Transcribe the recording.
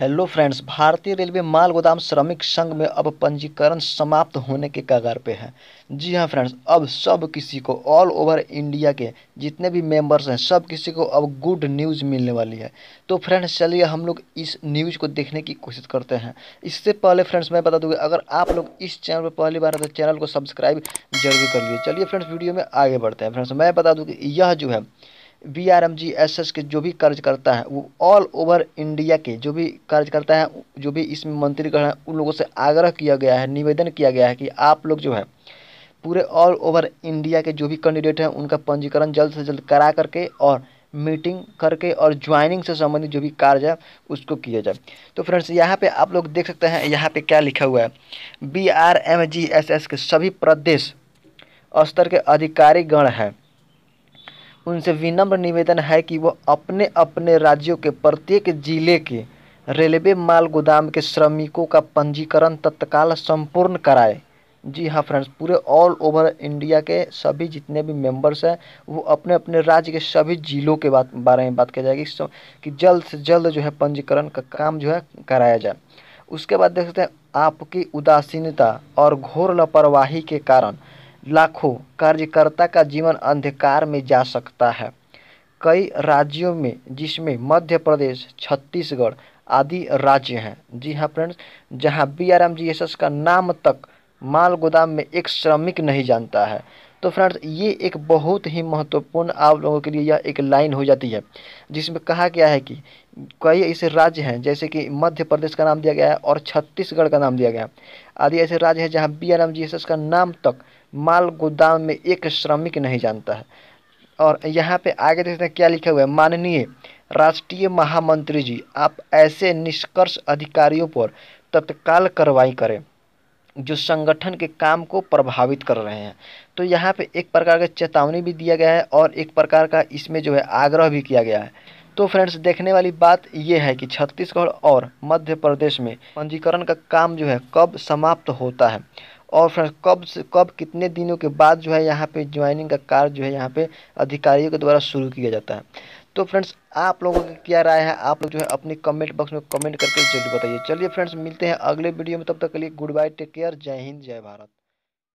hello friends भारतीय railway माल गोदाम श्रमिक संघ में अब पंजीकरण समाप्त होने के कगार पे है जी हाँ फ्रेंड्स अब सब किसी को ऑल ओवर इंडिया के जितने भी मेंबर्स हैं सब किसी को अब गुड न्यूज़ मिलने वाली है तो फ्रेंड्स चलिए हम लोग इस न्यूज़ को देखने की कोशिश करते हैं इससे पहले फ्रेंड्स मैं बता दूँगी अगर आप लोग इस चैनल पर पहली बार तो चैनल को सब्सक्राइब जरूर कर लीजिए चलिए फ्रेंड्स वीडियो में आगे बढ़ते हैं फ्रेंड्स मैं बता दूँगी यह जो है B R M G S S के जो भी कार्यकर्ता करता है वो ऑल ओवर इंडिया के जो भी कार्यकर्ता करता है जो भी इसमें मंत्रीगण हैं उन लोगों से आग्रह किया गया है निवेदन किया गया है कि आप लोग जो है पूरे ऑल ओवर इंडिया के जो भी कैंडिडेट हैं उनका पंजीकरण जल्द से जल्द करा करके और मीटिंग करके और ज्वाइनिंग से संबंधित जो भी कार्य है उसको किया जाए तो फ्रेंड्स यहाँ पे आप लोग देख सकते हैं यहाँ पे क्या लिखा हुआ है B R M G S S के सभी प्रदेश स्तर के अधिकारी गण हैं उनसे विनम्र निवेदन है कि वो अपने अपने राज्यों के प्रत्येक जिले के रेलवे माल गोदाम के श्रमिकों का पंजीकरण तत्काल संपूर्ण कराए जी हाँ फ्रेंड्स पूरे ऑल ओवर इंडिया के सभी जितने भी मेंबर्स हैं वो अपने अपने राज्य के सभी जिलों के बात बारे में बात की जाएगी कि जल्द से जल्द जो है पंजीकरण का काम जो है कराया जाए उसके बाद देख सकते हैं आपकी उदासीनता और घोर लापरवाही के कारण लाखों कार्यकर्ता का जीवन अंधकार में जा सकता है कई राज्यों में जिसमें मध्य प्रदेश छत्तीसगढ़ आदि राज्य हैं जी हाँ फ्रेंड्स जहाँ B R M G S S का नाम तक माल गोदाम में एक श्रमिक नहीं जानता है तो फ्रेंड्स ये एक बहुत ही महत्वपूर्ण आप लोगों के लिए यह एक लाइन हो जाती है जिसमें कहा गया है कि कई ऐसे राज्य हैं जैसे कि मध्य प्रदेश का नाम दिया गया है और छत्तीसगढ़ का नाम दिया गया है आदि ऐसे राज्य हैं जहाँ B R M G S S का नाम तक माल गोदाम में एक श्रमिक नहीं जानता है और यहाँ पे आगे देखते हैं क्या लिखा हुआ है माननीय राष्ट्रीय महामंत्री जी आप ऐसे निष्कर्ष अधिकारियों पर तत्काल कार्रवाई करें जो संगठन के काम को प्रभावित कर रहे हैं तो यहाँ पे एक प्रकार का चेतावनी भी दिया गया है और एक प्रकार का इसमें जो है आग्रह भी किया गया है तो फ्रेंड्स देखने वाली बात यह है कि छत्तीसगढ़ और मध्य प्रदेश में पंजीकरण का काम जो है कब समाप्त होता है और फ्रेंड्स कब से कब कितने दिनों के बाद जो है यहाँ पे ज्वाइनिंग का कार्य जो है यहाँ पे अधिकारियों के द्वारा शुरू किया जाता है तो फ्रेंड्स आप लोगों की क्या राय है आप लोग जो है अपने कमेंट बॉक्स में कमेंट करके जरूर बताइए चलिए फ्रेंड्स मिलते हैं अगले वीडियो में तब तक के लिए गुड बाय टेक केयर जय हिंद जय भारत